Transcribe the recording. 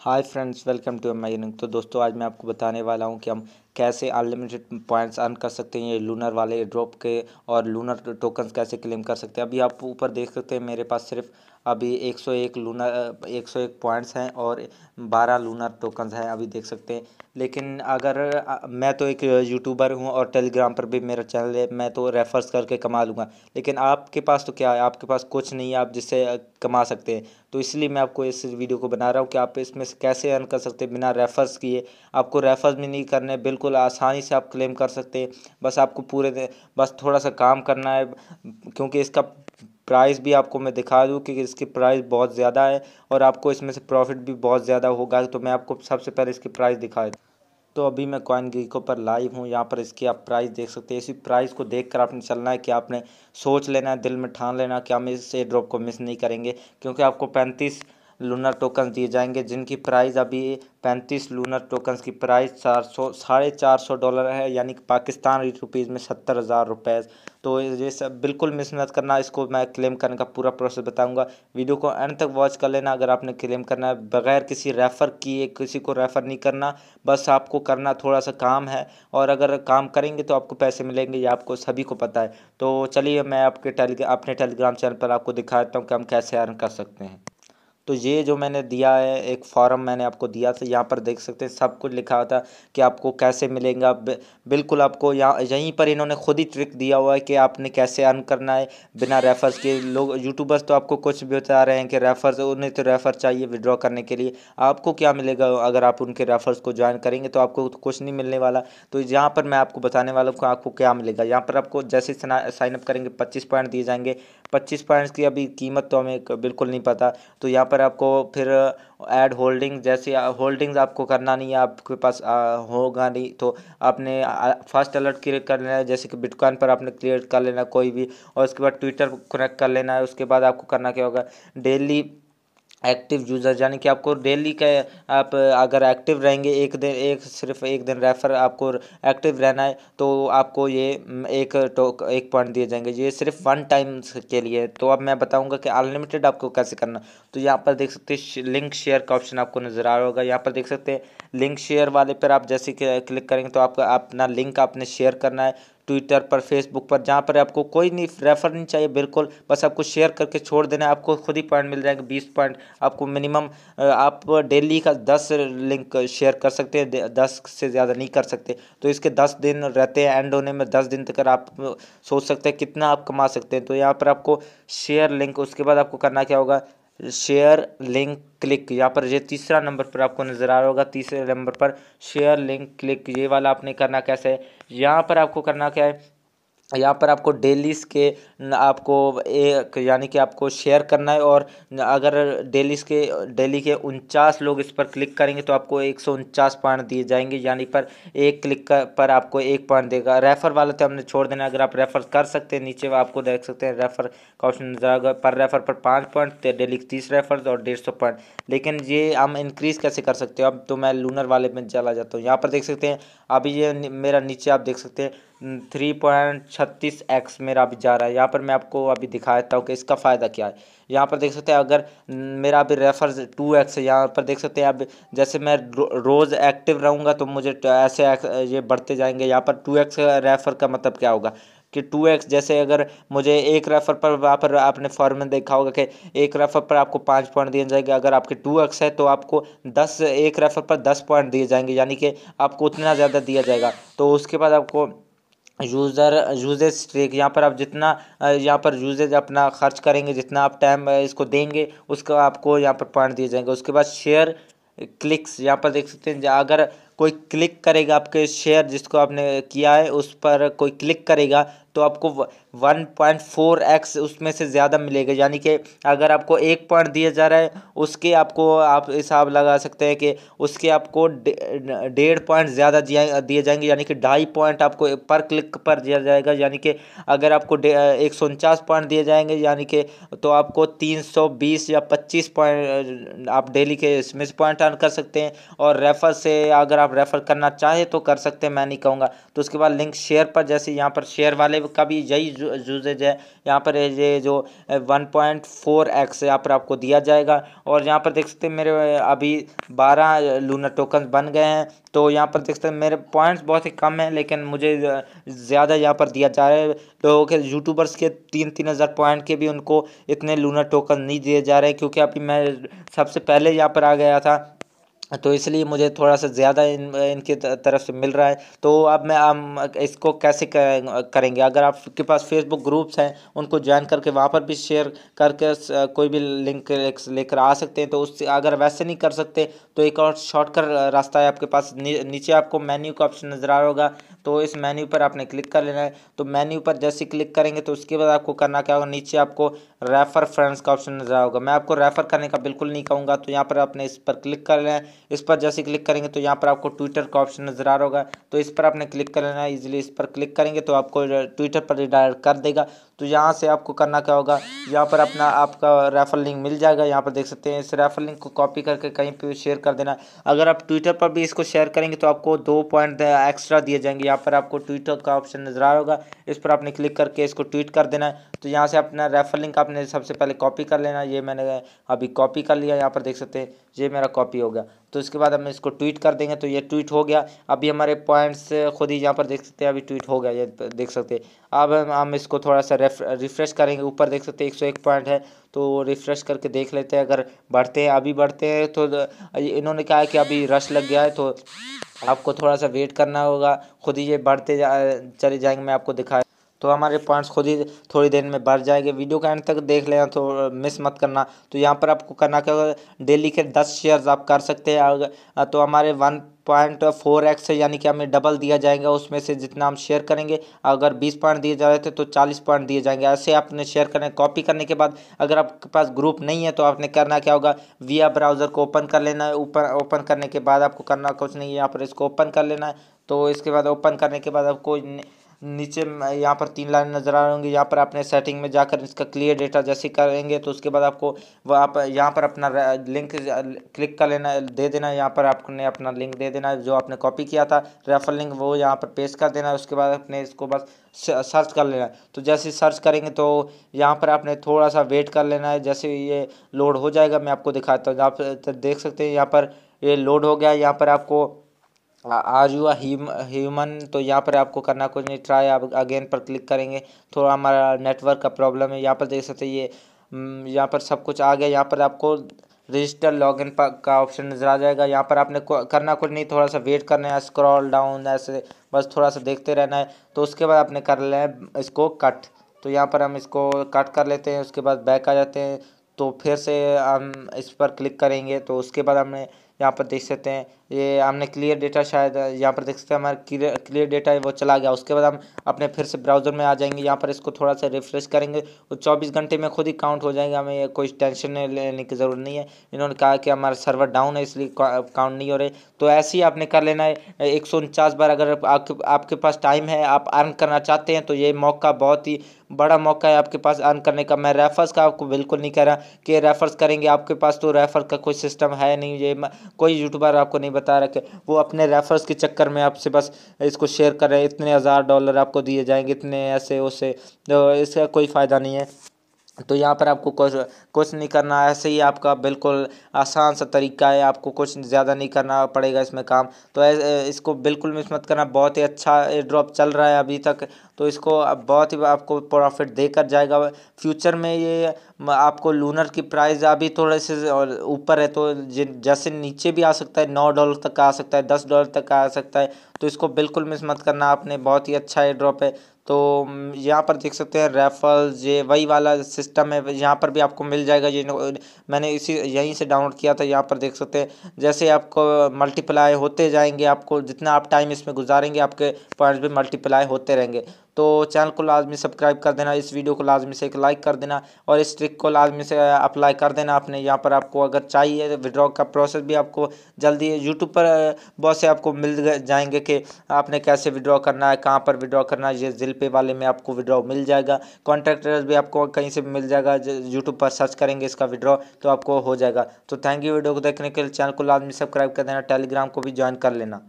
hi friends welcome to M I तो दोस्तों आज मैं आपको बताने वाला हूं कि हम कैसे अनलिमिटेड पॉइंट्स अर्न कर सकते हैं ये लूनर वाले ड्रॉप के और लूनर टोकन्स कैसे क्लेम कर सकते हैं अभी आप ऊपर देख सकते हैं मेरे पास सिर्फ अभी 101 लूनर 101 पॉइंट्स हैं और 12 लूनर टोकन्स हैं अभी देख सकते हैं लेकिन अगर मैं तो एक यूट्यूबर हूँ और टेलीग्राम पर भी मेरा चैनल है मैं तो रेफर्स करके कमा लूँगा लेकिन आपके पास तो क्या है आपके पास कुछ नहीं है आप जिससे कमा सकते हैं तो इसलिए मैं आपको इस वीडियो को बना रहा हूँ कि आप इसमें से कैसे अर्न कर सकते हैं बिना रेफर्स किए आपको रेफर्स भी नहीं करने बिल्कुल आसानी से आप क्लेम कर सकते हैं बस आपको पूरे बस थोड़ा सा काम करना है क्योंकि इसका प्राइस भी आपको मैं दिखा दूँ कि इसकी प्राइस बहुत ज़्यादा है और आपको इसमें से प्रॉफिट भी बहुत ज़्यादा होगा तो मैं आपको सबसे पहले इसकी प्राइस दूँ तो अभी मैं कॉइन गीको पर लाइव हूँ यहाँ पर इसकी आप प्राइस देख सकते हैं इसी प्राइस को देखकर आपने चलना है कि आपने सोच लेना है दिल में ठान लेना कि हम इस ड्रॉप को मिस नहीं करेंगे क्योंकि आपको पैंतीस लूनर टोकन दिए जाएंगे जिनकी प्राइस अभी पैंतीस लूनर टोकन्स की प्राइस चार सौ साढ़े चार सौ डॉलर है यानी कि पाकिस्तान रुपीज़ में सत्तर हज़ार रुपये तो ये सब बिल्कुल मिस मत करना इसको मैं क्लेम करने का पूरा प्रोसेस बताऊंगा वीडियो को एंड तक वॉच कर लेना अगर आपने क्लेम करना है बगैर किसी रेफ़र किए किसी को रेफ़र नहीं करना बस आपको करना थोड़ा सा काम है और अगर काम करेंगे तो आपको पैसे मिलेंगे या आपको सभी को पता है तो चलिए मैं आपके टेलीग्राम अपने टेलीग्राम चैनल पर आपको दिखाता हूँ कि हम कैसे अर्न कर सकते हैं तो ये जो मैंने दिया है एक फॉर्म मैंने आपको दिया था यहाँ पर देख सकते हैं सब कुछ लिखा होता कि आपको कैसे मिलेगा बिल्कुल आपको यहाँ यहीं पर इन्होंने खुद ही ट्रिक दिया हुआ है कि आपने कैसे अर्न करना है बिना रेफर्स के लोग यूट्यूबर्स तो आपको कुछ भी बता रहे हैं कि रेफर्स उन्हें तो रेफर चाहिए विड्रॉ करने के लिए आपको क्या मिलेगा अगर आप उनके रेफर्स को ज्वाइन करेंगे तो आपको कुछ नहीं मिलने वाला तो यहाँ पर मैं आपको बताने वाला हूँ आपको क्या मिलेगा यहाँ पर आपको जैसे साइनअप करेंगे पच्चीस पॉइंट दिए जाएंगे पच्चीस पॉइंट्स की अभी कीमत तो हमें बिल्कुल नहीं पता तो यहाँ पर पर आपको फिर ऐड होल्डिंग जैसे होल्डिंग्स आपको करना नहीं है आपके पास होगा नहीं तो आपने फर्स्ट अलर्ट क्रिएट कर लेना है जैसे कि बिटकॉइन पर आपने क्रिएट कर लेना कोई भी और उसके बाद ट्विटर कनेक्ट कर लेना है उसके बाद आपको करना क्या होगा डेली एक्टिव यूज़र यानी कि आपको डेली का आप अगर एक्टिव रहेंगे एक दिन एक सिर्फ एक दिन रेफर आपको एक्टिव रहना है तो आपको ये एक टोक एक पॉइंट दिए जाएंगे ये सिर्फ वन टाइम के लिए तो अब मैं बताऊंगा कि अनलिमिटेड आपको कैसे करना तो यहाँ पर देख सकते हैं लिंक शेयर का ऑप्शन आपको नज़र आ रहा होगा यहाँ पर देख सकते हैं लिंक शेयर वाले पर आप जैसे क्लिक करेंगे तो आपका अपना लिंक आपने शेयर करना है ट्विटर पर फेसबुक पर जहाँ पर आपको कोई नहीं रेफर नहीं चाहिए बिल्कुल बस आपको शेयर करके छोड़ देना आपको खुद ही पॉइंट मिल जाएंगे बीस पॉइंट आपको मिनिमम आप डेली का दस लिंक शेयर कर सकते हैं दस से ज़्यादा नहीं कर सकते तो इसके दस दिन रहते हैं एंड होने में दस दिन तक आप सोच सकते हैं कितना आप कमा सकते हैं तो यहाँ पर आपको शेयर लिंक उसके बाद आपको करना क्या होगा शेयर लिंक क्लिक यहाँ पर ये तीसरा नंबर पर आपको नज़र आ रहा होगा तीसरे नंबर पर शेयर लिंक क्लिक ये वाला आपने करना कैसे है यहाँ पर आपको करना क्या है यहाँ पर आपको डेलीस के आपको एक यानी कि आपको शेयर करना है और अगर डेलीस के डेली के उनचास लोग इस पर क्लिक करेंगे तो आपको एक सौ उनचास पॉइंट दिए जाएंगे यानी पर एक क्लिक कर पर आपको एक पॉइंट देगा रेफ़र वाले तो हमने छोड़ देना अगर आप रेफ़र कर सकते हैं नीचे आपको देख सकते हैं रेफ़र का ऑप्शन नजर आएगा पर रेफ़र पर पाँच पॉइंट तो डेली तीस रेफ़र और डेढ़ सौ पॉइंट लेकिन ये हम इंक्रीज़ कैसे कर सकते हो अब तो मैं लूनर वाले में चला जाता हूँ यहाँ पर देख सकते हैं अभी ये मेरा नीचे आप देख सकते हैं थ्री पॉइंट छत्तीस एक्स मेरा अभी जा रहा है यहाँ पर मैं आपको अभी दिखा देता हूँ कि इसका फ़ायदा क्या है यहाँ पर देख सकते हैं अगर मेरा अभी रेफर टू एक्स है यहाँ पर देख सकते हैं अब जैसे मैं रो रोज़ एक्टिव रहूँगा तो मुझे तो ऐसे ये बढ़ते जाएंगे यहाँ पर टू एक्स रेफर का मतलब क्या होगा कि टू एक्स जैसे अगर मुझे एक रेफर पर वहाँ पर आपने फॉर्म में देखा होगा कि एक रेफर पर आपको पाँच पॉइंट दिए जाएंगे अगर आपके टू एक्स है तो आपको दस एक रेफर पर दस पॉइंट दिए जाएंगे यानी कि आपको उतना ज़्यादा दिया जाएगा तो उसके बाद आपको यूज़र यूजेज ट्रेक यहाँ पर आप जितना यहाँ पर यूजेज अपना खर्च करेंगे जितना आप टाइम इसको देंगे उसका आपको यहाँ पर पॉइंट दिए जाएंगे उसके बाद शेयर क्लिक्स यहाँ पर देख सकते हैं अगर कोई क्लिक करेगा आपके शेयर जिसको आपने किया है उस पर कोई क्लिक करेगा तो आपको वन पॉइंट फोर एक्स उसमें से ज़्यादा मिलेगा यानी कि अगर आपको एक पॉइंट दिया जा रहा है उसके आपको आप हिसाब लगा सकते हैं कि उसके आपको डेढ़ पॉइंट ज़्यादा दिए जाएंगे यानी कि ढाई पॉइंट आपको पर क्लिक पर दिया जाएगा यानी कि अगर आपको एक सौ उनचास पॉइंट दिए जाएंगे यानी कि तो आपको तीन सौ बीस या पच्चीस पॉइंट आप डेली के इसमें से पॉइंट अर्न कर सकते हैं और रेफर से अगर आप आप रेफ़र करना चाहे तो कर सकते हैं मैं नहीं कहूँगा तो उसके बाद लिंक शेयर पर जैसे यहाँ पर शेयर वाले का भी यही यूजेज है यहाँ पर ये जो वन पॉइंट फोर एक्स यहाँ पर आपको दिया जाएगा और यहाँ पर देख सकते हैं मेरे अभी बारह लूना टोकन बन गए हैं तो यहाँ पर देख सकते हैं मेरे पॉइंट्स बहुत ही कम हैं लेकिन मुझे ज़्यादा यहाँ पर दिया जा रहा है लोगों के यूट्यूबर्स के तीन तीन हज़ार पॉइंट के भी उनको इतने लूना टोकन नहीं दिए जा रहे क्योंकि अभी मैं सबसे पहले यहाँ पर आ गया था तो इसलिए मुझे थोड़ा सा ज़्यादा इन इनकी तरफ से मिल रहा है तो अब मैं आप इसको कैसे करेंगे अगर आपके पास फेसबुक ग्रुप्स हैं उनको ज्वाइन करके वहाँ पर भी शेयर करके कोई भी लिंक लेकर आ सकते हैं तो उससे अगर वैसे नहीं कर सकते तो एक और शॉर्टकट रास्ता है आपके पास नी, नीचे आपको मेन्यू का ऑप्शन नज़र आ रहा होगा तो इस मेन्यू पर आपने क्लिक कर लेना है तो मेन्यू पर जैसे क्लिक करेंगे तो उसके बाद आपको करना क्या होगा नीचे आपको रेफ़र फ्रेंड्स का ऑप्शन नज़र होगा मैं आपको रेफ़र करने का बिल्कुल नहीं कहूँगा तो यहाँ पर आपने इस पर क्लिक कर लेना है इस पर जैसे क्लिक करेंगे तो यहाँ पर आपको ट्विटर का ऑप्शन नजर आ रहा होगा तो इस पर आपने क्लिक कर लेना है इजिली इस पर क्लिक करेंगे तो आपको ट्विटर पर रिडायरेक्ट कर देगा तो यहाँ से आपको करना क्या होगा यहाँ पर अपना आपका रेफर लिंक मिल जाएगा यहाँ पर देख सकते हैं इस रेफर लिंक को कॉपी करके कहीं पर शेयर कर देना अगर आप ट्विटर पर भी इसको शेयर करेंगे तो आपको दो पॉइंट एक्स्ट्रा दिए जाएंगे यहाँ पर आपको ट्विटर का ऑप्शन नजर आ रहा होगा इस पर आपने क्लिक करके इसको ट्वीट कर देना है तो यहाँ से अपना रेफर लिंक आपने सबसे पहले कॉपी कर लेना ये मैंने अभी कॉपी कर लिया यहाँ पर देख सकते हैं ये मेरा कॉपी हो गया तो इसके बाद हम इसको ट्वीट कर देंगे तो ये ट्वीट हो गया अभी हमारे पॉइंट्स खुद ही यहाँ पर देख सकते हैं अभी ट्वीट हो गया ये देख सकते हैं अब हम हम इसको थोड़ा सा रिफ्रेश करेंगे ऊपर देख सकते हैं एक सौ एक पॉइंट है तो रिफ्रेश करके देख लेते हैं अगर बढ़ते हैं अभी बढ़ते हैं तो इन्होंने कहा है कि अभी रश लग गया है तो आपको थोड़ा सा वेट करना होगा खुद ही ये बढ़ते जा, चले जाएंगे मैं आपको दिखा तो हमारे पॉइंट्स खुद ही थोड़ी देर में बढ़ जाएंगे वीडियो के एंड तक देख लेना तो मिस मत करना तो यहाँ पर आपको करना क्या डेली के दस शेयर्स आप कर सकते हैं तो हमारे वन पॉइंट फोर एक्स यानी कि हमें डबल दिया जाएगा उसमें से जितना हम शेयर करेंगे अगर बीस पॉइंट दिए जा रहे थे तो चालीस पॉइंट दिए जाएंगे ऐसे आपने शेयर करने कॉपी करने के बाद अगर आपके पास ग्रुप नहीं है तो आपने करना क्या होगा विया ब्राउज़र को ओपन कर लेना है ऊपर ओपन करने के बाद आपको करना कुछ नहीं है यहाँ पर इसको ओपन कर लेना है तो इसके बाद ओपन करने के बाद आपको नीचे यहाँ पर तीन लाइन नजर आ रही होंगी यहाँ पर आपने सेटिंग में जाकर इसका क्लियर डेटा जैसे करेंगे तो उसके बाद आपको वह आप यहाँ पर अपना लिंक क्लिक कर लेना दे देना यहाँ पर आपने अपना लिंक दे देना जो आपने कॉपी किया था रेफर लिंक वो यहाँ पर पेश कर देना उसके बाद अपने इसको बस सर्च कर लेना तो जैसे सर्च करेंगे तो यहाँ पर आपने थोड़ा सा वेट कर लेना है जैसे ये लोड हो जाएगा मैं आपको दिखाता हूँ आप तो देख सकते हैं यहाँ पर ये लोड हो गया यहाँ पर आपको आज हुआ ह्यूमन तो यहाँ पर आपको करना कुछ नहीं ट्राई आप अगेन पर क्लिक करेंगे थोड़ा हमारा नेटवर्क का प्रॉब्लम है यहाँ पर देख सकते ये हम्म, यहाँ पर सब कुछ आ गया यहाँ पर आपको रजिस्टर लॉगिन का ऑप्शन नज़र आ जाएगा यहाँ पर आपने करना कुछ नहीं थोड़ा सा वेट करना है स्क्रॉल डाउन ऐसे बस थोड़ा सा देखते रहना है तो उसके बाद आपने कर लें है इसको कट तो यहाँ पर हम इसको कट कर लेते हैं उसके बाद बैक आ जाते हैं तो फिर से हम इस पर क्लिक करेंगे तो उसके बाद हमने यहाँ पर देख सकते हैं ये हमने क्लियर डेटा शायद यहाँ पर देख सकते हैं हमारा क्लियर डेटा है वो चला गया उसके बाद हम अपने फिर से ब्राउज़र में आ जाएंगे यहाँ पर इसको थोड़ा सा रिफ्रेश करेंगे तो 24 घंटे में खुद ही काउंट हो जाएंगे हमें कोई टेंशन लेने की ज़रूरत नहीं है इन्होंने कहा कि हमारा सर्वर डाउन है इसलिए काउंट नहीं हो रहे तो ऐसे ही आपने कर लेना है एक बार अगर आपके आपके पास टाइम है आप अर्न करना चाहते हैं तो ये मौका बहुत ही बड़ा मौका है आपके पास अर्न करने का मैं रेफर्स का आपको बिल्कुल नहीं कह रहा कि रेफर्स करेंगे आपके पास तो रेफर का कोई सिस्टम है नहीं ये कोई यूट्यूबर आपको नहीं बता रखे वो अपने रेफर्स के चक्कर में आपसे बस इसको शेयर कर रहे हैं इतने हज़ार डॉलर आपको दिए जाएंगे इतने ऐसे उसे तो इसका कोई फ़ायदा नहीं है तो यहाँ पर आपको कुछ कुछ नहीं करना ऐसे ही आपका बिल्कुल आसान सा तरीका है आपको कुछ ज़्यादा नहीं करना पड़ेगा इसमें काम तो इसको बिल्कुल मिस मत करना बहुत ही अच्छा ड्रॉप चल रहा है अभी तक तो इसको अब बहुत ही आपको प्रॉफिट देकर जाएगा फ्यूचर में ये आपको लूनर की प्राइस अभी थोड़े से ऊपर है तो जैसे नीचे भी आ सकता है नौ डॉलर तक आ सकता है दस डॉलर तक आ सकता है तो इसको बिल्कुल मिस मत करना आपने बहुत ही अच्छा एयर ड्रॉप है तो यहाँ पर देख सकते हैं रेफल ये वही वाला सिस्टम है यहाँ पर भी आपको मिल जाएगा ये मैंने इसी यहीं से डाउनलोड किया था यहाँ पर देख सकते हैं जैसे आपको मल्टीप्लाई होते जाएंगे आपको जितना आप टाइम इसमें गुजारेंगे आपके पॉइंट्स भी मल्टीप्लाई होते रहेंगे तो चैनल को लाजमी सब्सक्राइब कर देना इस वीडियो को लाजमी से एक लाइक कर देना और इस ट्रिक को लाजमी से अप्लाई कर देना आपने यहाँ पर आपको अगर चाहिए विड्रॉ तो का प्रोसेस भी आपको जल्दी यूट्यूब पर बहुत से आपको मिल जाएंगे कि आपने कैसे विड्रॉ करना है कहाँ पर विड्रॉ करना है ये जिल पे वाले में आपको विड्रॉ मिल जाएगा कॉन्टैक्ट भी आपको कहीं से मिल जाएगा यूट्यूब पर सर्च करेंगे इसका विड्रॉ तो आपको हो जाएगा तो थैंक यू वीडियो को देखने के लिए चैनल को लाजमी सब्सक्राइब कर देना टेलीग्राम को भी ज्वाइन कर लेना